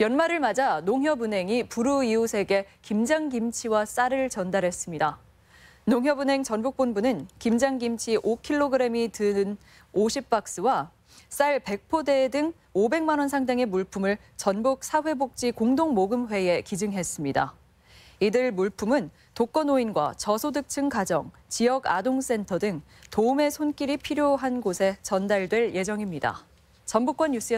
연말을 맞아 농협은행이 부르 이웃에게 김장김치와 쌀을 전달했습니다. 농협은행 전북본부는 김장김치 5kg이 드는 50박스와 쌀 100포대 등 500만 원 상당의 물품을 전북 사회복지 공동모금회에 기증했습니다. 이들 물품은 독거노인과 저소득층 가정, 지역 아동센터 등 도움의 손길이 필요한 곳에 전달될 예정입니다. 전북권 뉴스